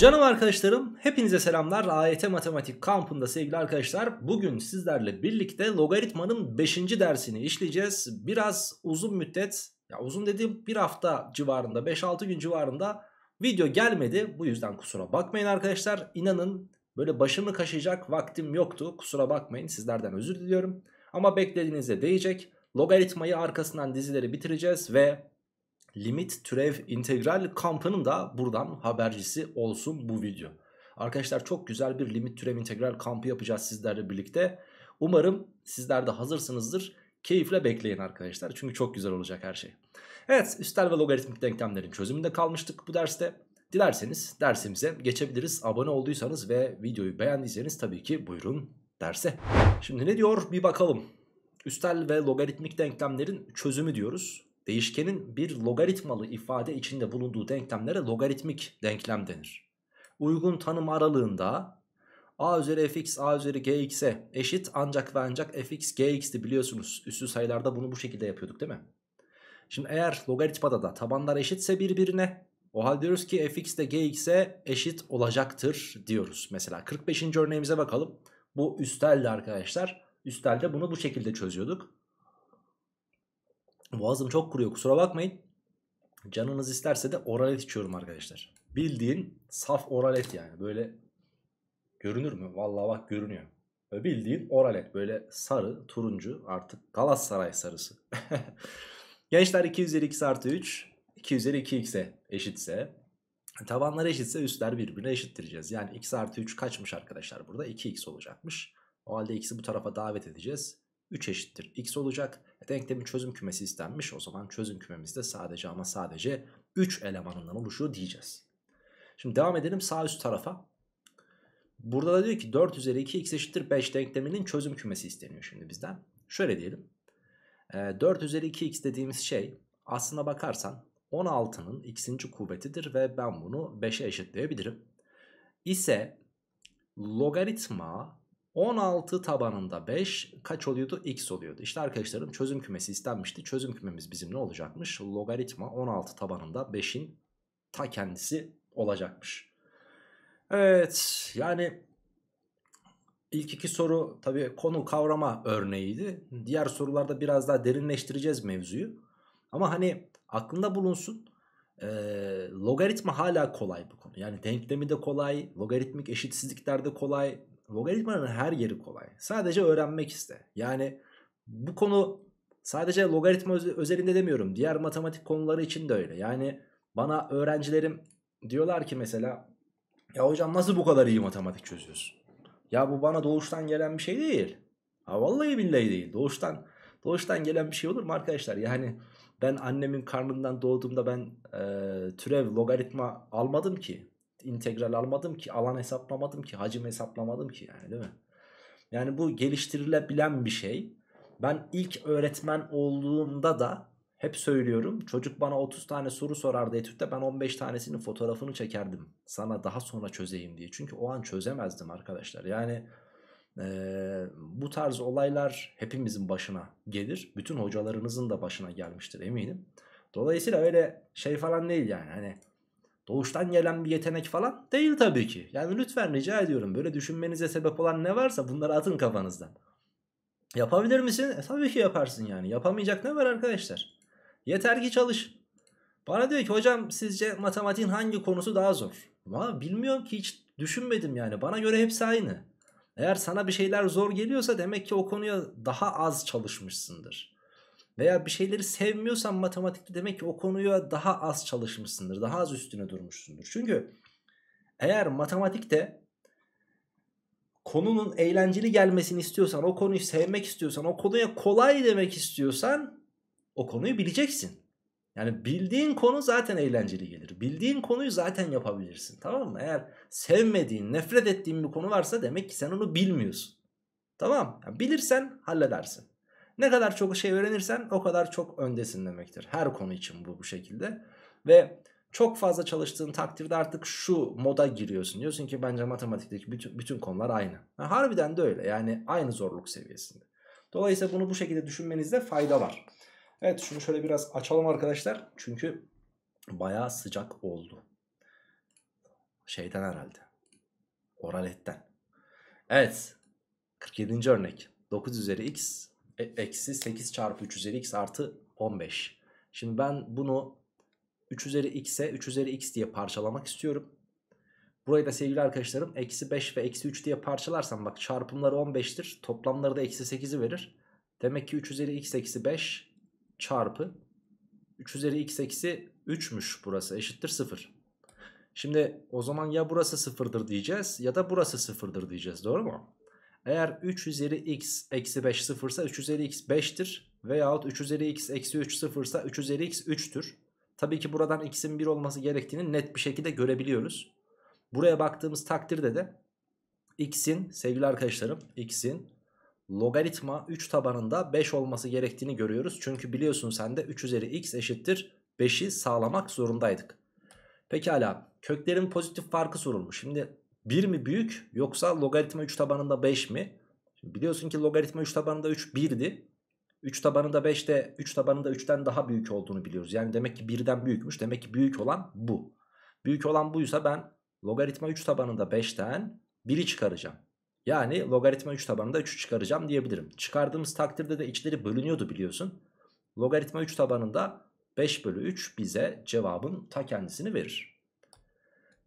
Canım arkadaşlarım, hepinize selamlar. AYT e Matematik kampında sevgili arkadaşlar. Bugün sizlerle birlikte logaritmanın 5. dersini işleyeceğiz. Biraz uzun müddet, ya uzun dediğim bir hafta civarında, 5-6 gün civarında video gelmedi. Bu yüzden kusura bakmayın arkadaşlar. İnanın böyle başımı kaşıyacak vaktim yoktu. Kusura bakmayın, sizlerden özür diliyorum. Ama beklediğinize değecek. Logaritmayı arkasından dizileri bitireceğiz ve limit türev integral kampının da buradan habercisi olsun bu video. Arkadaşlar çok güzel bir limit türev integral kampı yapacağız sizlerle birlikte. Umarım sizler de hazırsınızdır. Keyifle bekleyin arkadaşlar çünkü çok güzel olacak her şey. Evet üstel ve logaritmik denklemlerin çözümünde kalmıştık bu derste. Dilerseniz dersimize geçebiliriz. Abone olduysanız ve videoyu beğendiyseniz tabii ki buyurun derse. Şimdi ne diyor bir bakalım. Üstel ve logaritmik denklemlerin çözümü diyoruz. Değişkenin bir logaritmalı ifade içinde bulunduğu denklemlere logaritmik denklem denir. Uygun tanım aralığında a üzeri fx a üzeri gx'e eşit ancak ve ancak fx gx'ti biliyorsunuz. Üstü sayılarda bunu bu şekilde yapıyorduk değil mi? Şimdi eğer logaritmada da tabanlar eşitse birbirine o halde diyoruz ki fx de gx'e eşit olacaktır diyoruz. Mesela 45. örneğimize bakalım. Bu üstelde arkadaşlar. Üstelde bunu bu şekilde çözüyorduk. Boğazım çok kuruyor kusura bakmayın. Canınız isterse de oral et içiyorum arkadaşlar. Bildiğin saf oral et yani. Böyle görünür mü? Vallahi bak görünüyor. Böyle bildiğin oral et. Böyle sarı, turuncu artık Galatasaray sarısı. Gençler 2 üzeri x artı 3. 2 üzeri 2x'e eşitse. Tabanlar eşitse üstler birbirine eşittireceğiz. Yani x artı 3 kaçmış arkadaşlar burada? 2x olacakmış. O halde x'i bu tarafa davet edeceğiz. 3 eşittir x olacak. E, denklemin çözüm kümesi istenmiş. O zaman çözüm kümemizde sadece ama sadece 3 elemanından oluşuyor diyeceğiz. Şimdi devam edelim sağ üst tarafa. Burada da diyor ki 4 üzeri 2 x eşittir 5 denkleminin çözüm kümesi isteniyor şimdi bizden. Şöyle diyelim. 4 e, üzeri 2x dediğimiz şey aslına bakarsan 16'nın x'inci kuvvetidir ve ben bunu 5'e eşitleyebilirim. İse logaritma 16 tabanında 5 kaç oluyordu? X oluyordu. İşte arkadaşlarım çözüm kümesi istenmişti. Çözüm kümemiz bizim ne olacakmış? Logaritma 16 tabanında 5'in ta kendisi olacakmış. Evet yani ilk iki soru tabi konu kavrama örneğiydi. Diğer sorularda biraz daha derinleştireceğiz mevzuyu. Ama hani aklında bulunsun e, logaritma hala kolay bu konu. Yani denklemi de kolay, logaritmik eşitsizlikler de kolay, logaritmanın her yeri kolay. Sadece öğrenmek iste. Yani bu konu sadece logaritma özelinde demiyorum. Diğer matematik konuları için de öyle. Yani bana öğrencilerim diyorlar ki mesela ya hocam nasıl bu kadar iyi matematik çözüyorsun? Ya bu bana doğuştan gelen bir şey değil. Ha vallahi billahi değil. Doğuştan doğuştan gelen bir şey olur mu arkadaşlar? Yani ben annemin karnından doğduğumda ben e, türev logaritma almadım ki integral almadım ki alan hesaplamadım ki hacim hesaplamadım ki yani değil mi? Yani bu geliştirilebilen bir şey. Ben ilk öğretmen olduğumda da hep söylüyorum çocuk bana 30 tane soru sorardı etütte ben 15 tanesinin fotoğrafını çekerdim sana daha sonra çözeyim diye. Çünkü o an çözemezdim arkadaşlar yani e, bu tarz olaylar hepimizin başına gelir. Bütün hocalarınızın da başına gelmiştir eminim. Dolayısıyla öyle şey falan değil yani hani Doğuştan gelen bir yetenek falan değil tabii ki. Yani lütfen rica ediyorum böyle düşünmenize sebep olan ne varsa bunları atın kafanızdan. Yapabilir misin? E, tabii ki yaparsın yani. Yapamayacak ne var arkadaşlar? Yeter ki çalış. Bana diyor ki hocam sizce matematiğin hangi konusu daha zor? Ama bilmiyorum ki hiç düşünmedim yani. Bana göre hepsi aynı. Eğer sana bir şeyler zor geliyorsa demek ki o konuya daha az çalışmışsındır veya bir şeyleri sevmiyorsan matematikte demek ki o konuya daha az çalışmışsındır. Daha az üstüne durmuşsundur. Çünkü eğer matematikte konunun eğlenceli gelmesini istiyorsan, o konuyu sevmek istiyorsan, o konuya kolay demek istiyorsan o konuyu bileceksin. Yani bildiğin konu zaten eğlenceli gelir. Bildiğin konuyu zaten yapabilirsin. Tamam mı? Eğer sevmediğin, nefret ettiğin bir konu varsa demek ki sen onu bilmiyorsun. Tamam? Yani bilirsen halledersin. Ne kadar çok şey öğrenirsen o kadar çok öndesin demektir. Her konu için bu bu şekilde. Ve çok fazla çalıştığın takdirde artık şu moda giriyorsun. Diyorsun ki bence matematikteki bütün, bütün konular aynı. Ha, harbiden de öyle yani aynı zorluk seviyesinde. Dolayısıyla bunu bu şekilde düşünmenizde fayda var. Evet şunu şöyle biraz açalım arkadaşlar. Çünkü baya sıcak oldu. Şeyden herhalde. Oraletten. Evet. 47. örnek. 9 üzeri x e, eksi 8 çarpı 3 üzeri x artı 15. Şimdi ben bunu 3 üzeri x'e 3 üzeri x diye parçalamak istiyorum. Burayı da sevgili arkadaşlarım eksi 5 ve eksi 3 diye parçalarsam bak çarpımları 15'tir. Toplamları da eksi 8'i verir. Demek ki 3 üzeri x eksi 5 çarpı 3 üzeri x eksi 3'müş burası eşittir 0. Şimdi o zaman ya burası 0'dır diyeceğiz ya da burası 0'dır diyeceğiz doğru mu? Eğer 3 üzeri x eksi 5 sıfırsa 3 üzeri x 5'tir. Veyahut 3 üzeri x eksi 3 sıfırsa 3 üzeri x 3'tür. Tabii ki buradan x'in 1 olması gerektiğini net bir şekilde görebiliyoruz. Buraya baktığımız takdirde de x'in sevgili arkadaşlarım x'in logaritma 3 tabanında 5 olması gerektiğini görüyoruz. Çünkü biliyorsun sen de 3 üzeri x eşittir 5'i sağlamak zorundaydık. Pekala köklerin pozitif farkı sorulmuş. Şimdi 1 mi büyük yoksa logaritma 3 tabanında 5 mi? Şimdi biliyorsun ki logaritma 3 tabanında 3 1'di. 3 tabanında 5 de 3 tabanında 3'ten daha büyük olduğunu biliyoruz. Yani demek ki 1'den büyükmüş. Demek ki büyük olan bu. Büyük olan buysa ben logaritma 3 tabanında 5'ten 1'i çıkaracağım. Yani logaritma 3 tabanında 3'ü çıkaracağım diyebilirim. Çıkardığımız takdirde de içleri bölünüyordu biliyorsun. Logaritma 3 tabanında 5 bölü 3 bize cevabın ta kendisini verir.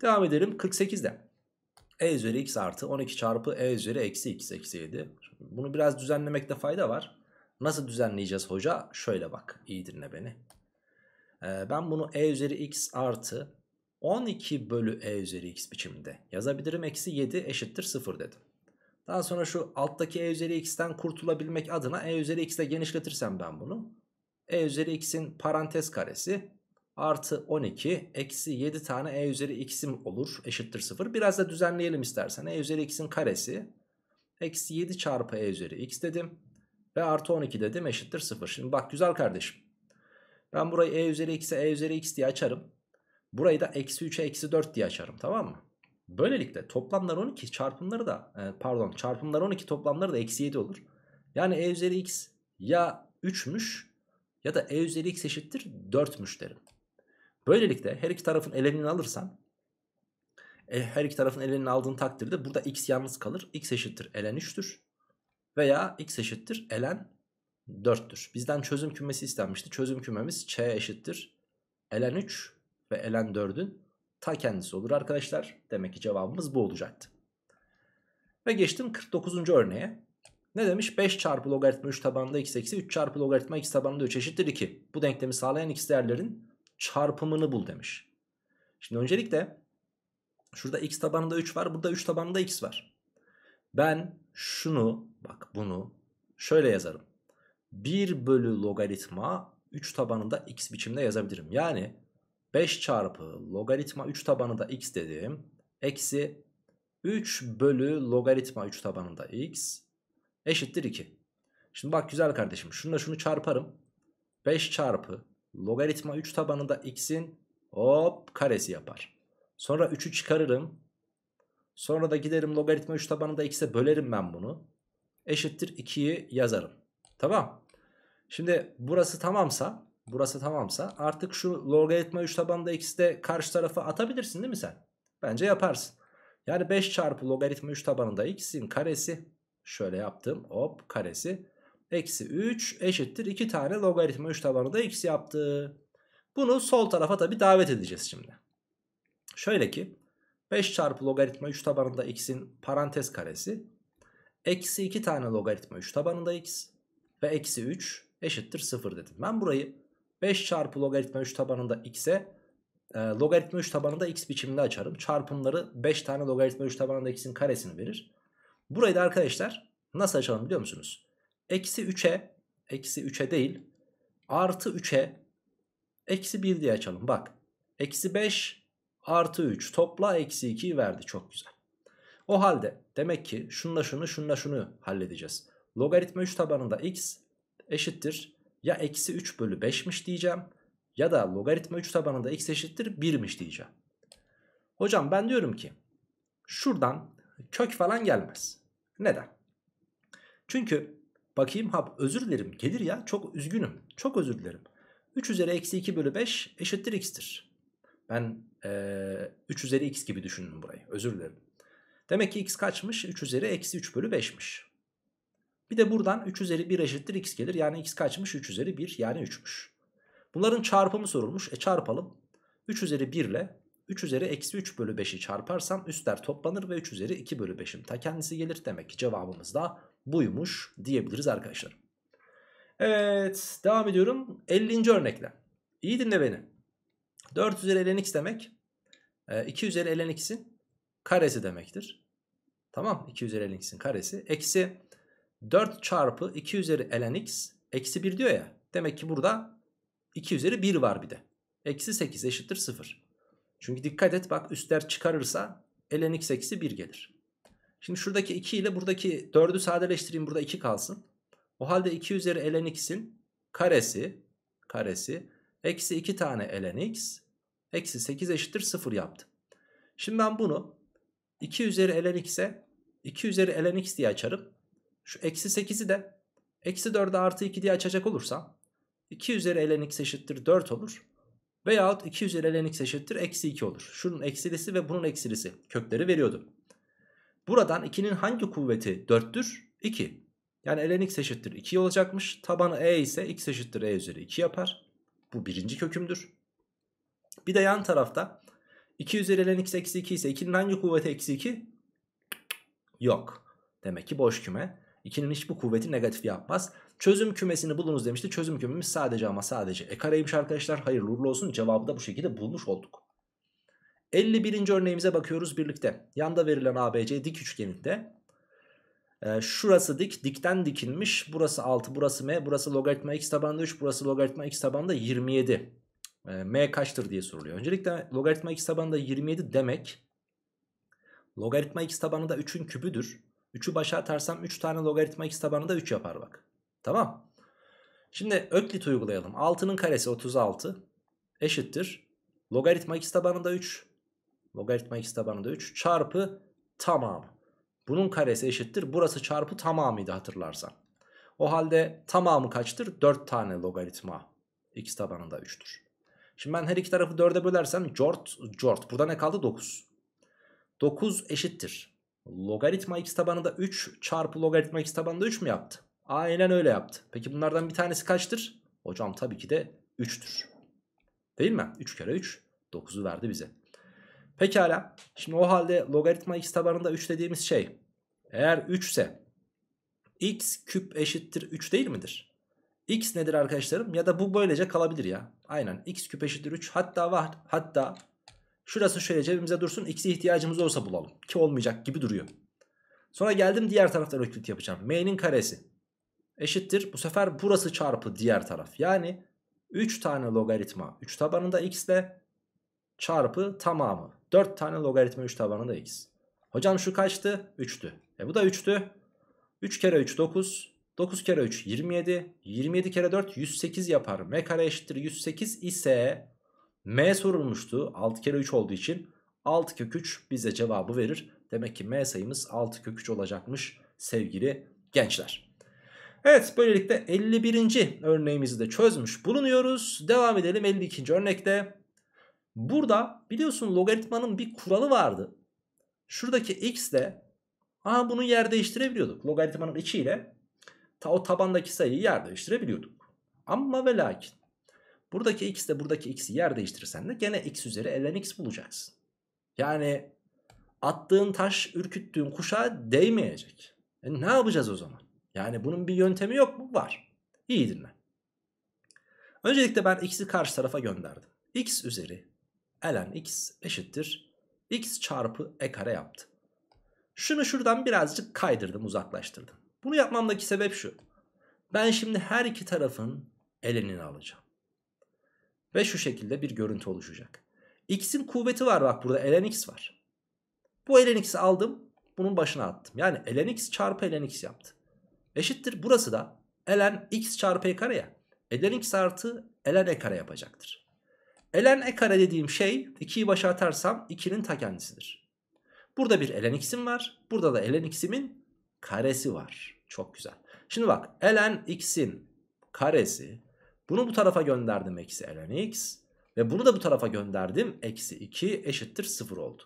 Devam edelim 48'den e üzeri x artı 12 çarpı e üzeri eksi x eksi 7. bunu biraz düzenlemekte fayda var. Nasıl düzenleyeceğiz hoca? Şöyle bak iyi dinle beni. Ee, ben bunu e üzeri x artı 12 bölü e üzeri x biçiminde yazabilirim. Eksi 7 eşittir 0 dedim. Daha sonra şu alttaki e üzeri x'ten kurtulabilmek adına e üzeri x ile genişletirsem ben bunu. e üzeri x'in parantez karesi artı 12 eksi 7 tane e üzeri x'im olur eşittir 0. Biraz da düzenleyelim istersen e üzeri x'in karesi eksi 7 çarpı e üzeri x dedim ve artı 12 dedim eşittir 0. Şimdi bak güzel kardeşim ben burayı e üzeri x'e e üzeri x diye açarım. Burayı da eksi 3'e eksi 4 diye açarım tamam mı? Böylelikle toplamlar 12 çarpımları da e, pardon çarpımlar 12 toplamları da eksi 7 olur. Yani e üzeri x ya 3'müş ya da e üzeri x eşittir 4'müş derim. Böylelikle her iki tarafın elenini alırsan e, her iki tarafın elenini aldığın takdirde burada x yalnız kalır. x eşittir elen 3'tür. Veya x eşittir elen 4'tür. Bizden çözüm kümesi istenmişti. Çözüm kümemiz ç eşittir elen 3 ve elen 4'ün ta kendisi olur arkadaşlar. Demek ki cevabımız bu olacaktı. Ve geçtim 49. örneğe. Ne demiş? 5 çarpı logaritma 3 tabanında x eksi 3 çarpı logaritma x tabanında 3 eşittir 2. Bu denklemi sağlayan x değerlerin çarpımını bul demiş. Şimdi öncelikle şurada x tabanında 3 var. Burada 3 tabanında x var. Ben şunu bak bunu şöyle yazarım. 1 bölü logaritma 3 tabanında x biçimde yazabilirim. Yani 5 çarpı logaritma 3 tabanında x dediğim eksi 3 bölü logaritma 3 tabanında x eşittir 2. Şimdi bak güzel kardeşim şunu şunu çarparım. 5 çarpı logaritma 3 tabanında x'in hop karesi yapar. Sonra 3'ü çıkarırım. Sonra da giderim logaritma 3 tabanında x'e bölerim ben bunu. Eşittir 2'yi yazarım. Tamam. Şimdi burası tamamsa burası tamamsa artık şu logaritma 3 tabanında x'de karşı tarafa atabilirsin değil mi sen? Bence yaparsın. Yani 5 çarpı logaritma 3 tabanında x'in karesi şöyle yaptım hop karesi eksi 3 eşittir 2 tane logaritma 3 tabanında da x yaptı. Bunu sol tarafa tabi davet edeceğiz şimdi. Şöyle ki 5 çarpı logaritma 3 tabanında x'in parantez karesi eksi 2 tane logaritma 3 tabanında x ve eksi 3 eşittir 0 dedim. Ben burayı 5 çarpı logaritma 3 tabanında x'e e, logaritma 3 tabanında x biçiminde açarım. Çarpımları 5 tane logaritma 3 tabanında x'in karesini verir. Burayı da arkadaşlar nasıl açalım biliyor musunuz? eksi 3'e eksi 3'e değil artı 3'e eksi 1 diye açalım. Bak eksi 5 artı 3 topla eksi 2'yi verdi çok güzel. O halde demek ki şunla şunu şunla şunu halledeceğiz. Logaritma 3 tabanında x eşittir ya eksi 3 bölü 5'miş diyeceğim ya da logaritma 3 tabanında x eşittir 1'miş diyeceğim. Hocam ben diyorum ki şuradan kök falan gelmez. Neden? Çünkü Bakayım hap özür dilerim gelir ya çok üzgünüm. Çok özür dilerim. 3 üzeri eksi 2 bölü 5 eşittir x'tir. Ben e, 3 üzeri x gibi düşündüm burayı özür dilerim. Demek ki x kaçmış? 3 üzeri eksi 3 bölü 5'miş. Bir de buradan 3 üzeri 1 eşittir x gelir. Yani x kaçmış? 3 üzeri 1 yani 3'müş. Bunların çarpımı sorulmuş. E çarpalım. 3 üzeri 1 ile 3 üzeri eksi 3 bölü 5'i çarparsam üstler toplanır ve 3 üzeri 2 bölü 5'in ta kendisi gelir. Demek ki cevabımız da buymuş diyebiliriz arkadaşlar. Evet devam ediyorum 50. örnekle. İyi dinle beni. 4 üzeri ln x demek 2 e, üzeri ln x'in karesi demektir. Tamam 2 üzeri ln x'in karesi. Eksi 4 çarpı 2 üzeri ln x eksi 1 diyor ya. Demek ki burada 2 üzeri 1 var bir de. Eksi 8 eşittir 0. Çünkü dikkat et bak üstler çıkarırsa ln x eksi 1 gelir. Şimdi şuradaki 2 ile buradaki 4'ü sadeleştireyim burada 2 kalsın. O halde 2 üzeri ln x'in karesi karesi eksi 2 tane ln x eksi 8 eşittir 0 yaptı. Şimdi ben bunu 2 üzeri ln x'e 2 üzeri ln x diye açarım. Şu eksi 8'i de eksi 4'e artı 2 diye açacak olursam 2 üzeri ln x eşittir 4 olur. Veyahut 2 üzeri ln x eşittir eksi 2 olur. Şunun eksilisi ve bunun eksilisi kökleri veriyordu. Buradan 2'nin hangi kuvveti 4'tür? 2. Yani ln x eşittir 2 olacakmış. Tabanı e ise x eşittir e üzeri 2 yapar. Bu birinci kökümdür. Bir de yan tarafta 2 üzeri ln x eksi 2 ise 2'nin hangi kuvveti eksi 2? Yok. Demek ki boş küme. 2'nin hiçbir kuvveti negatif yapmaz. Çözüm kümesini bulunuz demişti. Çözüm kümemiz sadece ama sadece e kareymiş arkadaşlar. Hayırlı uğurlu olsun. Cevabı da bu şekilde bulmuş olduk. 51. örneğimize bakıyoruz birlikte. Yanda verilen ABC dik üçgeninde e, şurası dik, dikten dikilmiş. Burası 6, burası m, burası logaritma x tabanında 3, burası logaritma x tabanında 27. E, ee, m kaçtır diye soruluyor. Öncelikle logaritma x tabanında 27 demek logaritma x tabanında 3'ün kübüdür. 3'ü başa atarsam 3 tane logaritma x tabanı da 3 yapar bak. Tamam. Şimdi öklit uygulayalım. 6'nın karesi 36 eşittir. Logaritma x tabanı da 3. Logaritma x tabanı da 3 çarpı tamam. Bunun karesi eşittir. Burası çarpı tamamıydı hatırlarsan. O halde tamamı kaçtır? 4 tane logaritma x tabanında 3'tür. Şimdi ben her iki tarafı 4'e bölersem cort, cort. Burada ne kaldı? 9. 9 eşittir. Logaritma x tabanında 3 çarpı logaritma x tabanında 3 mü yaptı? Aynen öyle yaptı. Peki bunlardan bir tanesi kaçtır? Hocam tabii ki de 3'tür. Değil mi? 3 kere 3 9'u verdi bize. Pekala. Şimdi o halde logaritma x tabanında 3 dediğimiz şey eğer 3 ise x küp eşittir 3 değil midir? x nedir arkadaşlarım? Ya da bu böylece kalabilir ya. Aynen x küp eşittir 3 hatta var hatta Şurası şöyle cebimize dursun. X'e ihtiyacımız olsa bulalım. Ki olmayacak gibi duruyor. Sonra geldim diğer taraftan öklit yapacağım. M'nin karesi eşittir. Bu sefer burası çarpı diğer taraf. Yani 3 tane logaritma 3 tabanında x ile çarpı tamamı. 4 tane logaritma 3 tabanında x. Hocam şu kaçtı? 3'tü. E bu da 3'tü. 3 kere 3 9. 9 kere 3 27. 27 kere 4 108 yapar. M kare eşittir 108 ise M sorulmuştu. 6 kere 3 olduğu için 6 kök 3 bize cevabı verir. Demek ki M sayımız 6 kök 3 olacakmış sevgili gençler. Evet böylelikle 51. örneğimizi de çözmüş bulunuyoruz. Devam edelim 52. örnekte. Burada biliyorsun logaritmanın bir kuralı vardı. Şuradaki x de, aha bunu yer değiştirebiliyorduk. Logaritmanın içiyle ta o tabandaki sayıyı yer değiştirebiliyorduk. Ama ve lakin Buradaki x de buradaki x'i yer değiştirirsen de gene x üzeri ln x bulacaksın. Yani attığın taş ürküttüğün kuşa değmeyecek. E ne yapacağız o zaman? Yani bunun bir yöntemi yok mu? Var. İyi dinle. Öncelikle ben x'i karşı tarafa gönderdim. x üzeri ln x eşittir. x çarpı e kare yaptı. Şunu şuradan birazcık kaydırdım uzaklaştırdım. Bunu yapmamdaki sebep şu. Ben şimdi her iki tarafın elenini alacağım. Ve şu şekilde bir görüntü oluşacak. X'in kuvveti var bak burada ln x var. Bu ln x'i aldım bunun başına attım. Yani ln x çarpı ln x yaptı. Eşittir burası da ln x çarpı e kare ya. E, ln x artı ln e kare yapacaktır. ln e kare dediğim şey 2'yi başa atarsam 2'nin ta kendisidir. Burada bir ln x'im var. Burada da ln x'imin karesi var. Çok güzel. Şimdi bak ln x'in karesi bunu bu tarafa gönderdim eksi ln x. Ve bunu da bu tarafa gönderdim. Eksi 2 eşittir 0 oldu.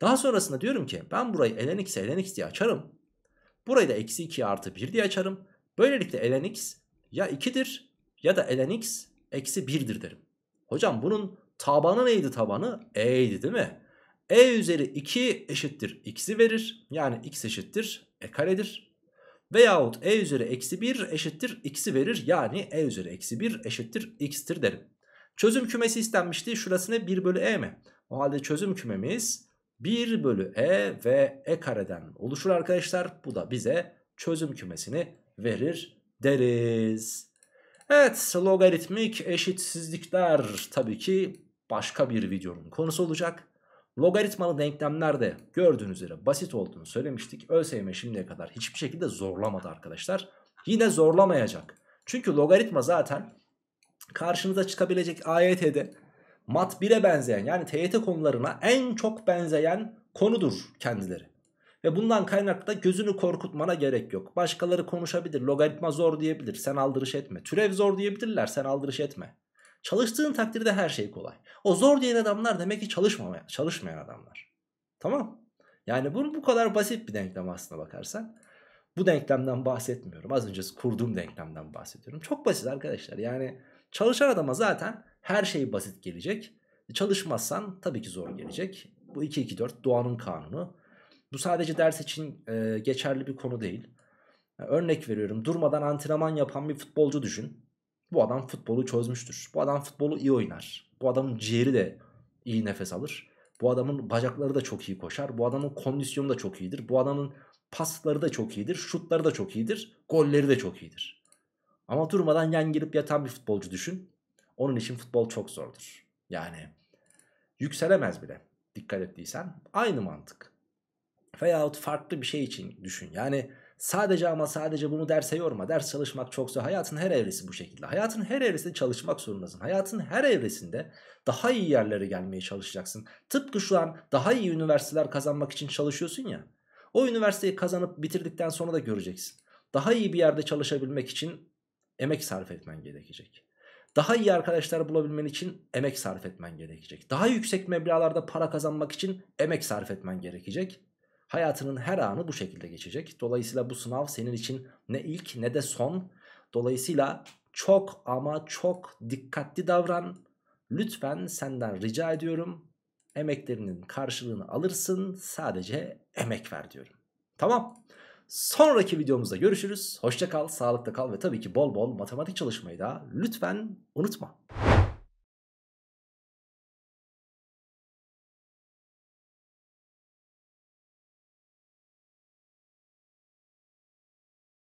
Daha sonrasında diyorum ki ben burayı ln x ln x diye açarım. Burayı da eksi 2 artı 1 diye açarım. Böylelikle ln x ya 2'dir ya da ln x eksi 1'dir derim. Hocam bunun tabanı neydi tabanı? E'ydi değil mi? E üzeri 2 eşittir x'i verir. Yani x eşittir e karedir. Veyahut e üzeri eksi 1 eşittir x'i verir. Yani e üzeri eksi 1 eşittir x'tir derim. Çözüm kümesi istenmişti. Şurası ne? 1 bölü e mi? O halde çözüm kümemiz 1 bölü e ve e kareden oluşur arkadaşlar. Bu da bize çözüm kümesini verir deriz. Evet logaritmik eşitsizlikler tabii ki başka bir videonun konusu olacak. Logaritmalı denklemlerde gördüğünüz üzere basit olduğunu söylemiştik. ÖSYM şimdiye kadar hiçbir şekilde zorlamadı arkadaşlar. Yine zorlamayacak. Çünkü logaritma zaten karşınıza çıkabilecek AYT'de mat 1'e benzeyen yani TYT konularına en çok benzeyen konudur kendileri. Ve bundan kaynaklı da gözünü korkutmana gerek yok. Başkaları konuşabilir, logaritma zor diyebilir, sen aldırış etme. Türev zor diyebilirler, sen aldırış etme. Çalıştığın takdirde her şey kolay. O zor diyen adamlar demek ki çalışmamayan, çalışmayan adamlar. Tamam. Yani bunu bu kadar basit bir denklem aslına bakarsan. Bu denklemden bahsetmiyorum. Az önce kurduğum denklemden bahsediyorum. Çok basit arkadaşlar. Yani çalışan adama zaten her şey basit gelecek. Çalışmazsan tabii ki zor gelecek. Bu 2-2-4 doğanın kanunu. Bu sadece ders için e, geçerli bir konu değil. Örnek veriyorum durmadan antrenman yapan bir futbolcu düşün. Bu adam futbolu çözmüştür. Bu adam futbolu iyi oynar. Bu adamın ciğeri de iyi nefes alır. Bu adamın bacakları da çok iyi koşar. Bu adamın kondisyonu da çok iyidir. Bu adamın pasları da çok iyidir. Şutları da çok iyidir. Golleri de çok iyidir. Ama durmadan yan girip yatan bir futbolcu düşün. Onun için futbol çok zordur. Yani yükselemez bile dikkat ettiysen. Aynı mantık. Veyahut farklı bir şey için düşün. Yani Sadece ama sadece bunu derse yorma. Ders çalışmak çoksa hayatın her evresi bu şekilde. Hayatın her evresinde çalışmak zorundasın. Hayatın her evresinde daha iyi yerlere gelmeye çalışacaksın. Tıpkı şu an daha iyi üniversiteler kazanmak için çalışıyorsun ya. O üniversiteyi kazanıp bitirdikten sonra da göreceksin. Daha iyi bir yerde çalışabilmek için emek sarf etmen gerekecek. Daha iyi arkadaşlar bulabilmen için emek sarf etmen gerekecek. Daha yüksek meblalarda para kazanmak için emek sarf etmen gerekecek. Hayatının her anı bu şekilde geçecek. Dolayısıyla bu sınav senin için ne ilk ne de son. Dolayısıyla çok ama çok dikkatli davran. Lütfen senden rica ediyorum. Emeklerinin karşılığını alırsın. Sadece emek ver diyorum. Tamam. Sonraki videomuzda görüşürüz. Hoşçakal, sağlıkta kal ve tabii ki bol bol matematik çalışmayı da lütfen unutma.